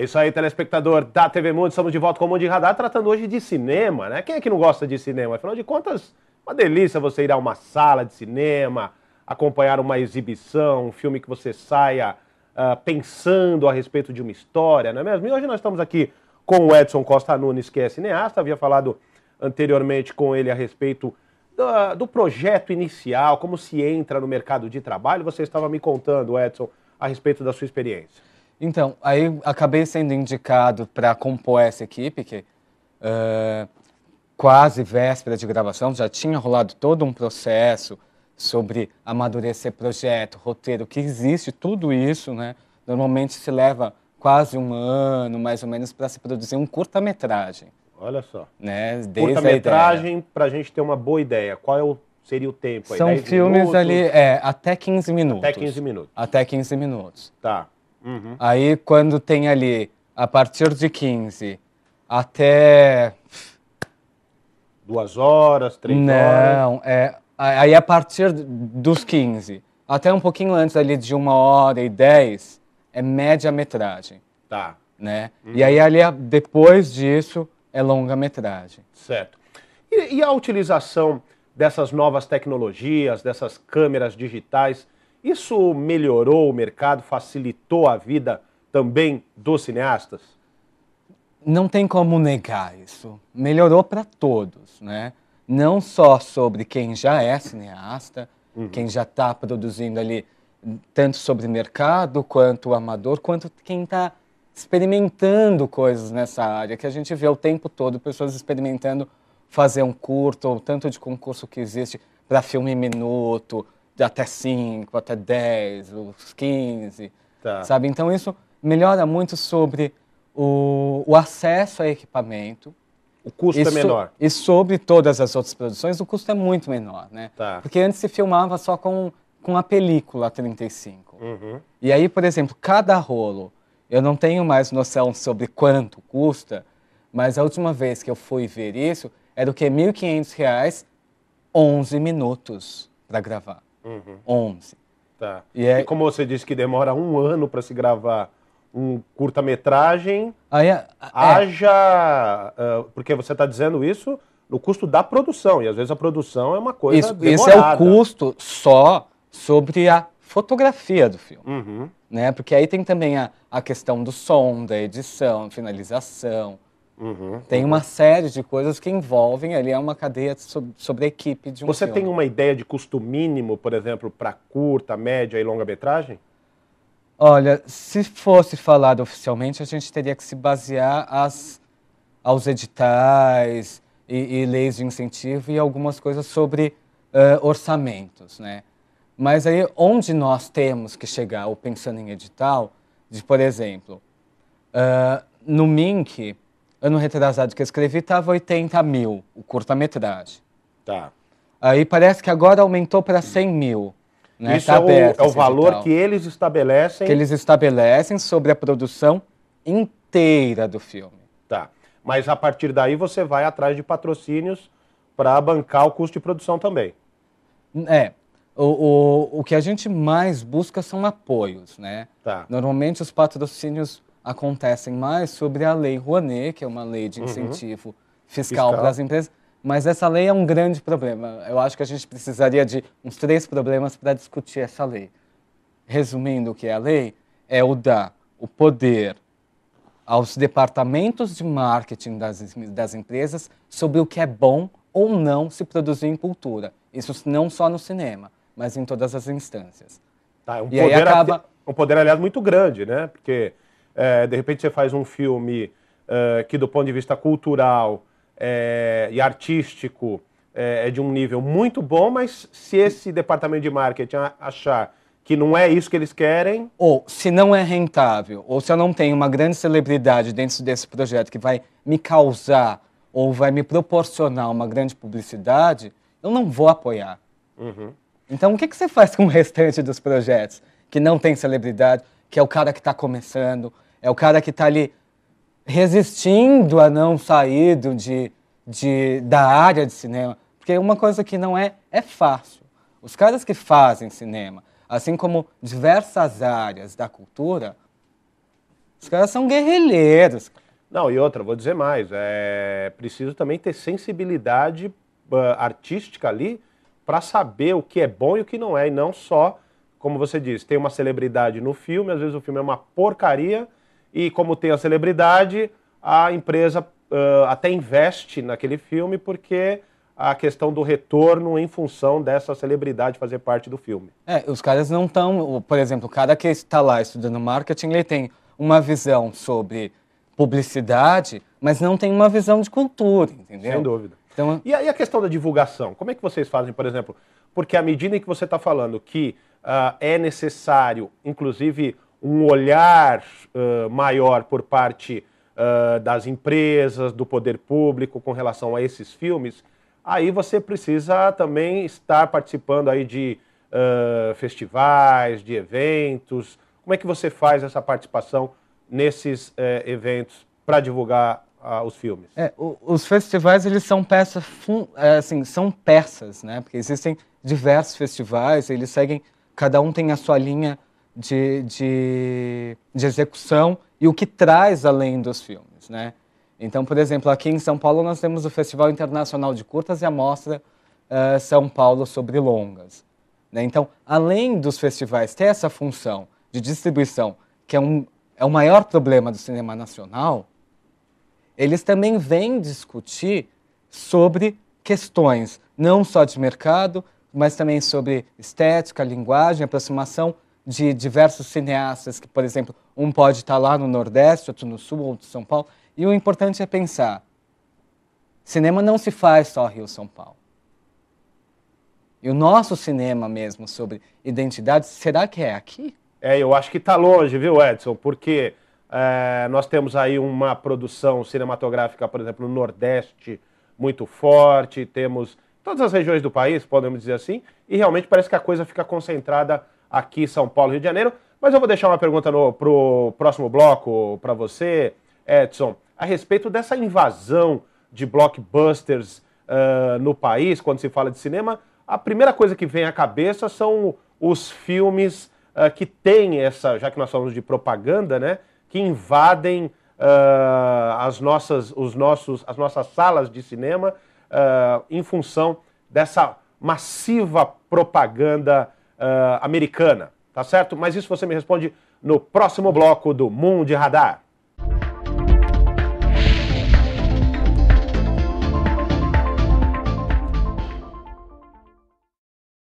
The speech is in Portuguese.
É isso aí, telespectador da TV Mundo. Estamos de volta com o Mundo de Radar, tratando hoje de cinema, né? Quem é que não gosta de cinema? Afinal de contas, uma delícia você ir a uma sala de cinema, acompanhar uma exibição, um filme que você saia uh, pensando a respeito de uma história, não é mesmo? E hoje nós estamos aqui com o Edson Costa Nunes, que é cineasta. Havia falado anteriormente com ele a respeito do, do projeto inicial, como se entra no mercado de trabalho. Você estava me contando, Edson, a respeito da sua experiência. Então, aí acabei sendo indicado para compor essa equipe, que uh, quase véspera de gravação, já tinha rolado todo um processo sobre amadurecer projeto, roteiro, que existe tudo isso, né? Normalmente se leva quase um ano, mais ou menos, para se produzir um curta-metragem. Olha só. Né? Curta-metragem, para a gente ter uma boa ideia, qual é o, seria o tempo? Aí? São filmes minutos? ali, é, até 15 minutos. Até 15 minutos. Até 15 minutos. Tá. Uhum. Aí quando tem ali, a partir de 15 até. Duas horas, três Não, horas? Não, é. Aí a partir dos 15 até um pouquinho antes ali de uma hora e dez é média metragem. Tá. Né? Uhum. E aí ali depois disso é longa metragem. Certo. E, e a utilização dessas novas tecnologias, dessas câmeras digitais? Isso melhorou o mercado, facilitou a vida também dos cineastas? Não tem como negar isso. Melhorou para todos, né? Não só sobre quem já é cineasta, uhum. quem já está produzindo ali tanto sobre mercado quanto amador, quanto quem está experimentando coisas nessa área, que a gente vê o tempo todo pessoas experimentando fazer um curto, ou tanto de concurso que existe para filme minuto, até 5, até 10, os 15, tá. sabe? Então isso melhora muito sobre o, o acesso a equipamento. O custo é menor. E sobre todas as outras produções, o custo é muito menor, né? Tá. Porque antes se filmava só com, com a película 35. Uhum. E aí, por exemplo, cada rolo, eu não tenho mais noção sobre quanto custa, mas a última vez que eu fui ver isso, era o que? R$ 1.500, 11 minutos para gravar. Uhum. 11. Tá. E, é... e como você disse que demora um ano para se gravar um curta-metragem, é... haja... Uh, porque você está dizendo isso no custo da produção, e às vezes a produção é uma coisa isso, demorada. Esse é o custo só sobre a fotografia do filme. Uhum. Né? Porque aí tem também a, a questão do som, da edição, finalização, Uhum, tem uhum. uma série de coisas que envolvem ali, é uma cadeia sobre, sobre a equipe de um Você filme. tem uma ideia de custo mínimo, por exemplo, para curta, média e longa metragem? Olha, se fosse falado oficialmente, a gente teria que se basear as, aos editais e, e leis de incentivo e algumas coisas sobre uh, orçamentos, né? Mas aí, onde nós temos que chegar, ou pensando em edital, de, por exemplo, uh, no MINC, ano retrasado que eu escrevi, tava 80 mil o curta-metragem. Tá. Aí parece que agora aumentou para 100 mil. Né? Isso tá é o, é o valor que eles estabelecem. Que eles estabelecem sobre a produção inteira do filme. Tá. Mas a partir daí você vai atrás de patrocínios para bancar o custo de produção também. É. O, o, o que a gente mais busca são apoios, né? Tá. Normalmente os patrocínios acontecem mais sobre a Lei Rouanet, que é uma lei de uhum. incentivo uhum. fiscal, fiscal. para as empresas. Mas essa lei é um grande problema. Eu acho que a gente precisaria de uns três problemas para discutir essa lei. Resumindo, o que é a lei é o dar o poder aos departamentos de marketing das, das empresas sobre o que é bom ou não se produzir em cultura. Isso não só no cinema, mas em todas as instâncias. Tá, é um e aí acaba... um poder, aliás, muito grande, né? Porque é, de repente você faz um filme é, que, do ponto de vista cultural é, e artístico, é, é, de um nível muito bom, mas se esse departamento de marketing achar que não é isso que eles querem. Ou se não é rentável, ou se eu não tenho uma grande celebridade dentro desse projeto que vai me causar ou vai me proporcionar uma grande publicidade, eu não vou apoiar. Uhum. Então, o que, que você faz com o restante dos projetos que não tem celebridade, que é o cara que está começando, é o cara que está ali resistindo a não sair do, de, de, da área de cinema. Porque uma coisa que não é, é fácil. Os caras que fazem cinema, assim como diversas áreas da cultura, os caras são guerrilheiros. Não, e outra, vou dizer mais, é preciso também ter sensibilidade uh, artística ali para saber o que é bom e o que não é, e não só, como você disse, tem uma celebridade no filme, às vezes o filme é uma porcaria, e como tem a celebridade, a empresa uh, até investe naquele filme porque a questão do retorno em função dessa celebridade fazer parte do filme. É, os caras não estão, por exemplo, o cara que está lá estudando marketing, ele tem uma visão sobre publicidade, mas não tem uma visão de cultura, entendeu? Sem dúvida. Então, e aí a questão da divulgação, como é que vocês fazem, por exemplo? Porque à medida em que você está falando que uh, é necessário, inclusive um olhar uh, maior por parte uh, das empresas, do poder público com relação a esses filmes, aí você precisa também estar participando aí de uh, festivais, de eventos. Como é que você faz essa participação nesses eventos para divulgar ah, os filmes? É, o, os festivais eles são peças, é, assim, são peças, né? Porque existem diversos festivais, eles seguem, cada um tem a sua linha de, de, de execução e o que traz além dos filmes, né? Então, por exemplo, aqui em São Paulo nós temos o Festival Internacional de Curtas e a Mostra uh, São Paulo sobre Longas. Né? Então, além dos festivais ter essa função de distribuição, que é, um, é o maior problema do cinema nacional, eles também vêm discutir sobre questões não só de mercado, mas também sobre estética, linguagem, aproximação de diversos cineastas que, por exemplo, um pode estar lá no Nordeste, outro no Sul, outro em São Paulo. E o importante é pensar: cinema não se faz só Rio-São Paulo. E o nosso cinema mesmo sobre identidade, será que é aqui? É, eu acho que está longe, viu, Edson? Porque é, nós temos aí uma produção cinematográfica, por exemplo, no Nordeste muito forte, temos todas as regiões do país, podemos dizer assim, e realmente parece que a coisa fica concentrada aqui São Paulo, Rio de Janeiro. Mas eu vou deixar uma pergunta para o próximo bloco para você, Edson, a respeito dessa invasão de blockbusters uh, no país, quando se fala de cinema. A primeira coisa que vem à cabeça são os filmes uh, que têm essa, já que nós falamos de propaganda, né, que invadem uh, as, nossas, os nossos, as nossas salas de cinema em função dessa massiva propaganda uh, americana, tá certo? Mas isso você me responde no próximo bloco do Mundo Radar.